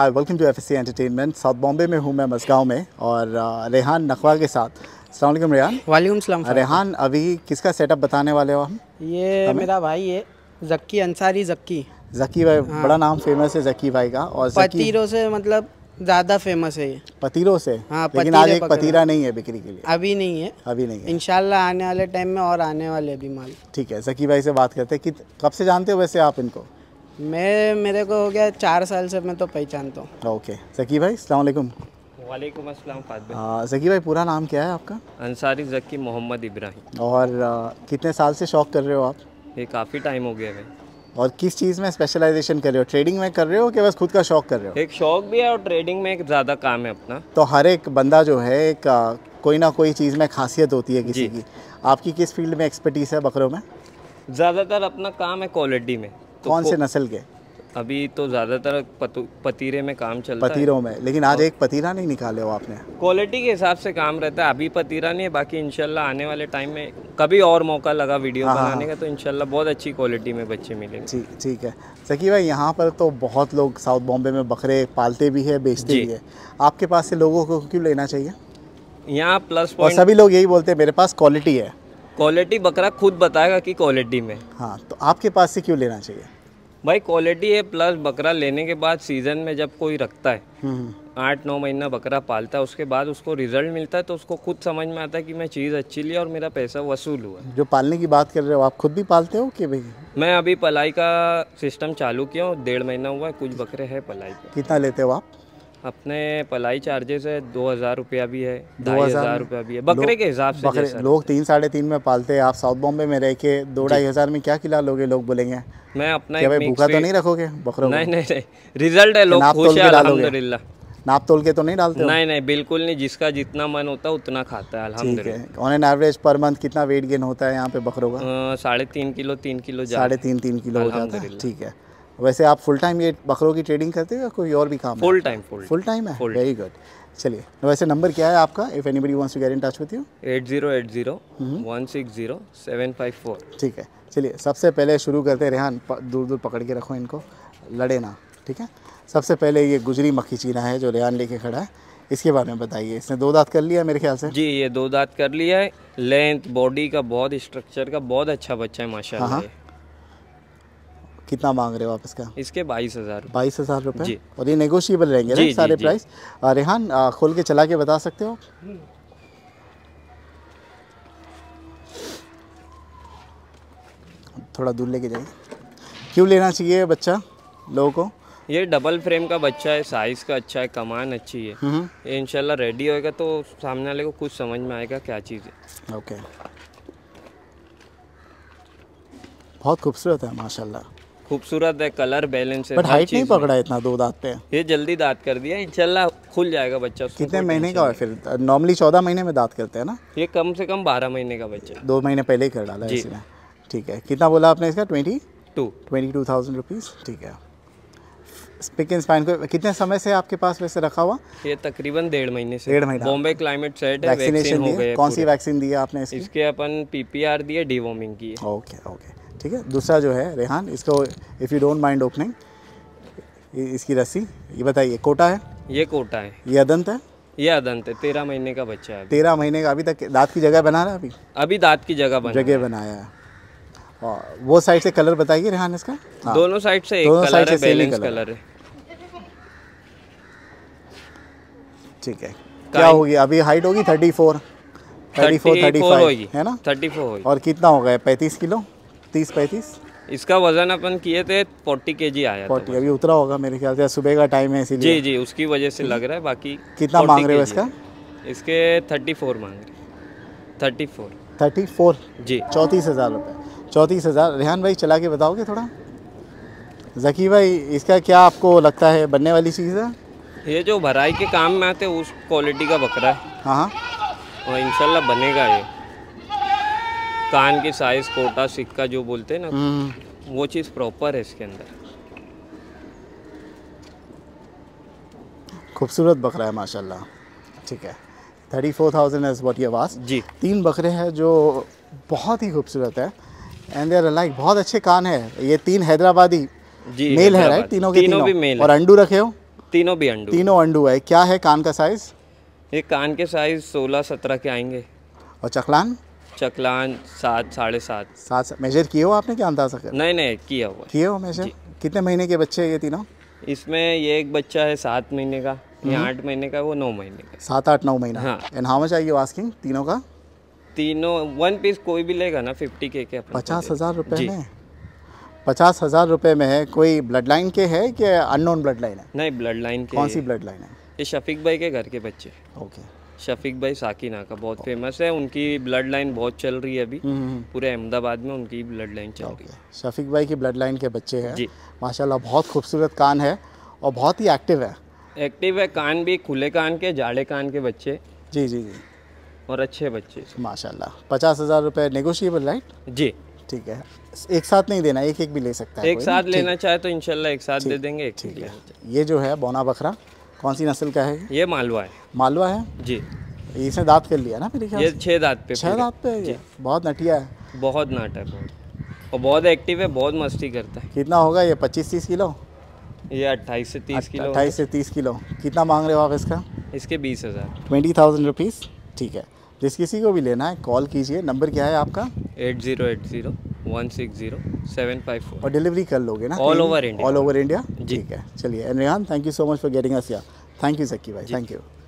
Hi welcome to FSC entertainment south Bombay में हूँ मैं मसगांव में और रेहान नखवा के साथ सलामकुम रेहान वालेकुम सलाम रेहान अभी किसका सेटअप बताने वाले हो हम ये हमें? मेरा भाई है जक्की अंसारी जक्की जक्की भाई हाँ। बड़ा नाम फेमस है जक्की भाई का और पतीरों से मतलब ज़्यादा फेमस है ये पतीरों से हाँ लेकिन आज एक पतीरा नहीं है बिक्री के लिए अभी नहीं है अभी नहीं है इनशाला आने वाले टाइम में और आने वाले अभी माल ठीक है जकी भाई से बात करते हैं कि कब से जानते हो वैसे आप इनको मैं मेरे को हो गया चार साल से मैं तो पहचानता हूँ ओके सकी भाई अलैक्म वालेकुम अस्सलाम फातब जकी भाई पूरा नाम क्या है आपका अंसारी जकी मोहम्मद इब्राहिम और आ, कितने साल से शौक कर रहे हो आप ये काफ़ी टाइम हो गया है और किस चीज़ में स्पेशलाइजेशन कर रहे हो ट्रेडिंग में कर रहे हो कि बस खुद का शौक कर रहे हो एक शौक भी है और ट्रेडिंग में एक ज़्यादा काम है अपना तो हर एक बंदा जो है एक कोई ना कोई चीज़ में खासियत होती है किसी की आपकी किस फील्ड में एक्सपर्टीज़ है बकरों में ज़्यादातर अपना काम है क्वालिटी में तो कौन से नस्ल के अभी तो ज़्यादातर पतीरे में काम चलता पतीरों है। में लेकिन आज एक पतीरा नहीं निकाले हो आपने क्वालिटी के हिसाब से काम रहता है अभी पतीरा नहीं है बाकी इनशाला आने वाले टाइम में कभी और मौका लगा वीडियो हाँ, हाँ, बनाने हाँ। का तो इनशाला बहुत अच्छी क्वालिटी में बच्चे मिलेंगे ठीक ठीक है सकी भाई यहाँ पर तो बहुत लोग साउथ बॉम्बे में बकरे पालते भी है बेचते भी है आपके पास से लोगों को क्यों लेना चाहिए यहाँ प्लस सभी लोग यही बोलते हैं मेरे पास क्वालिटी है क्वालिटी बकरा खुद बताएगा कि क्वालिटी में हाँ तो आपके पास से क्यों लेना चाहिए भाई क्वालिटी है प्लस बकरा लेने के बाद सीज़न में जब कोई रखता है हम्म, हम्म। आठ नौ महीना बकरा पालता है उसके बाद उसको रिजल्ट मिलता है तो उसको खुद समझ में आता है कि मैं चीज़ अच्छी ली और मेरा पैसा वसूल हुआ जो पालने की बात कर रहे हो आप खुद भी पालते हो कि भाई मैं अभी पलाई का सिस्टम चालू किया हूँ डेढ़ महीना हुआ है कुछ बकरे हैं पलाई कितना लेते हो आप अपने पलाई चार्जेस है दो हज़ार रुपया भी है दो हज़ार रुपया भी है बकरे के हिसाब से बकरे लोग तीन साढ़े तीन में पालते हैं आप साउथ बॉम्बे में रह के दो ढाई हज़ार में क्या खिला लोगे लोग बोलेंगे मैं अपना भाई भूखा तो नहीं रखोगे बकरों नहीं नहीं नहीं रिजल्ट है लोग नाप तोल के तो नहीं डालते नहीं नहीं बिल्कुल नहीं जिसका जितना मन होता है उतना खाता है on an average per month कितना वेट गेन होता है यहाँ पे बकरों का साढ़े तीन किलो तीन किलो साढ़े तीन तीन किलो हो जाता है ठीक है वैसे आप फुल टाइम ये बकरों की ट्रेडिंग करते हो या कोई और भी काम फुल टाइम फुल टाइम है वेरी गुड चलिए वैसे नंबर क्या है आपका if anybody wants to get in touch with you 8080160754 ठीक है चलिए सबसे पहले शुरू करते हैं रेहान दूर दूर पकड़ के रखो इनको लड़े ना ठीक है सबसे पहले ये गुजरी मक्खी चीना है जो रेहान लेके खड़ा है इसके बारे में बताइए इसने दो दांत कर लिया है मेरे ख्याल से जी ये दो दांत कर लिया है लेंथ बॉडी का बहुत स्ट्रक्चर का बहुत अच्छा बच्चा है माशाल्लाह हाँ, हाँ। कितना मांग रहे हो आप इसका इसके बाईस हज़ार बाईस हज़ार रुपए और ये नेगोशिएबल रहेंगे जी, सारे जी, प्राइस रेहान खोल के चला के बता सकते हो थोड़ा दूर लेके जाइए क्यों लेना चाहिए बच्चा लोगों को ये डबल फ्रेम का बच्चा है साइज का अच्छा है कमान अच्छी है हम्म, हम्म। ये इनशाला रेडी होएगा तो सामने वाले को कुछ समझ में आएगा क्या चीज़ है ओके बहुत खूबसूरत है माशाल्लाह खूबसूरत है कलर बैलेंस है बट हाइट नहीं पकड़ा है इतना दो दांत पे ये जल्दी दांत कर दिया इंशाल्लाह खुल जाएगा बच्चा कितने महीने का है फिर नॉर्मली चौदह महीने में दांत करते हैं ना ये कम से कम बारह महीने का बच्चा दो महीने पहले ही कर डाला है इसमें ठीक है कितना बोला आपने इसका twenty two twenty two thousand rupees ठीक है स्पिक एंड स्पाइन को कितने समय से आपके पास वैसे रखा हुआ ये तकरीबन डेढ़ महीने से डेढ़ महीने बॉम्बे क्लाइमेट सेट वैक्सीनेशन हो गए कौन सी वैक्सीन दी है आपने इसकी? इसके अपन पीपीआर दिए डीवॉर्मिंग की ओके ओके ठीक है दूसरा जो है रेहान इसको if you don't mind opening इसकी रस्सी ये बताइए कोटा है ये कोटा है ये अदंत है ये अदंत है तेरह महीने का बच्चा है तेरह महीने का अभी तक दांत की जगह बना रहा है अभी अभी दांत की जगह बना जगह बनाया है और वो साइड से कलर बताइए रेहान इसका हाँ। दोनों साइड से दोनों साइड से बैलेंस कलर, कलर है ठीक है क्या होगी अभी हाइट होगी thirty four thirty four thirty five है ना थर्टी फोर और कितना होगा पैंतीस किलो तीस पैंतीस इसका वजन अपन किए थे फोर्टी के जी आया फोर्टी अभी उतरा होगा मेरे ख्याल से सुबह का टाइम है इसीलिए जी जी उसकी वजह से लग रहा है बाकी कितना मांग रहे हो इसका इसके थर्टी फोर मांग रहे थर्टी फोर थर्टी फोर जी चौंतीस हज़ार रुपये चौंतीस हज़ार रेहान भाई चला के बताओगे थोड़ा जकी भाई इसका क्या आपको लगता है बनने वाली चीज़ है ये जो भराई के काम में आते उस क्वालिटी का बकरा है हाँ हाँ और इनशाला बनेगा ये कान की साइज कोटा सिक्का जो बोलते हैं ना हम्म। वो चीज़ प्रॉपर है इसके अंदर खूबसूरत बकरा है माशाल्लाह ठीक है thirty four thousand age what ये वास जी तीन बकरे हैं जो बहुत ही खूबसूरत है एंड देर लाइक बहुत अच्छे कान है ये तीन हैदराबादी जी मेल है राइट तीनों के तीनों, तीनों भी मेल और अंडू रखे हो तीनों भी अंडू तीनों अंडू है क्या है कान का साइज ये कान के साइज सोलह सत्रह के आएंगे और चकलान चकलान सात साढ़े सात सात मेजर किए हो आपने क्या अंदाज़ा कर नहीं नहीं किया हुआ किए हो मेजर कितने महीने के बच्चे ये तीनों इसमें ये एक बच्चा है सात महीने का ये हम्म। आठ महीने का वो नौ महीने का सात आठ नौ महीना हाँ and how much are you asking तीनों का तीनों वन पीस कोई भी लेगा ना फिफ्टी के के पचास हज़ार रुपये में पचास हज़ार रुपये में है कोई ब्लड लाइन के है कि अननोन ब्लड लाइन है नहीं ब्लड लाइन के कौन सी ब्लड लाइन है ये शफीक भाई के घर के बच्चे ओके okay. शफीक भाई साकिना का बहुत फेमस है उनकी ब्लड लाइन बहुत चल रही है अभी हम्म, हम्म, हम्म। पूरे अहमदाबाद में उनकी ब्लड लाइन चल रही है शफीक भाई की ब्लड लाइन के बच्चे हैं जी माशाल्लाह बहुत खूबसूरत कान है और बहुत ही एक्टिव है एक्टिव है कान भी खुले कान के जाड़े कान के बच्चे जी जी जी और अच्छे बच्चे माशा पचास हज़ार रुपये नेगोशियबल राइट जी ठीक है एक साथ नहीं देना एक एक भी ले सकता है एक साथ लेना चाहे तो इनशाला एक साथ दे देंगे ठीक है ये जो है बोना बकरा कौन सी नस्ल का है ये मालवा है मालवा है जी इसने दांत कर लिया ना ये छः दांत पे छः दांत पे है ये बहुत नटिया है बहुत नाटक है और बहुत एक्टिव है बहुत मस्ती करता है कितना होगा ये पच्चीस तीस किलो ये अट्ठाईस से तीस किलो अट्ठाईस से तीस किलो कितना मांग रहे हो आप इसका इसके बीस हज़ार ट्वेंटी थाउजेंड रुपीज़ ठीक है जिस किसी को भी लेना है कॉल कीजिए नंबर क्या है आपका eight zero eight zero one six zero seven five four और डिलीवरी कर लोगे ना all over India all over India ठीक है चलिए and Rehan thank you so much for getting us yeah thank you सकी भाई थैंक यू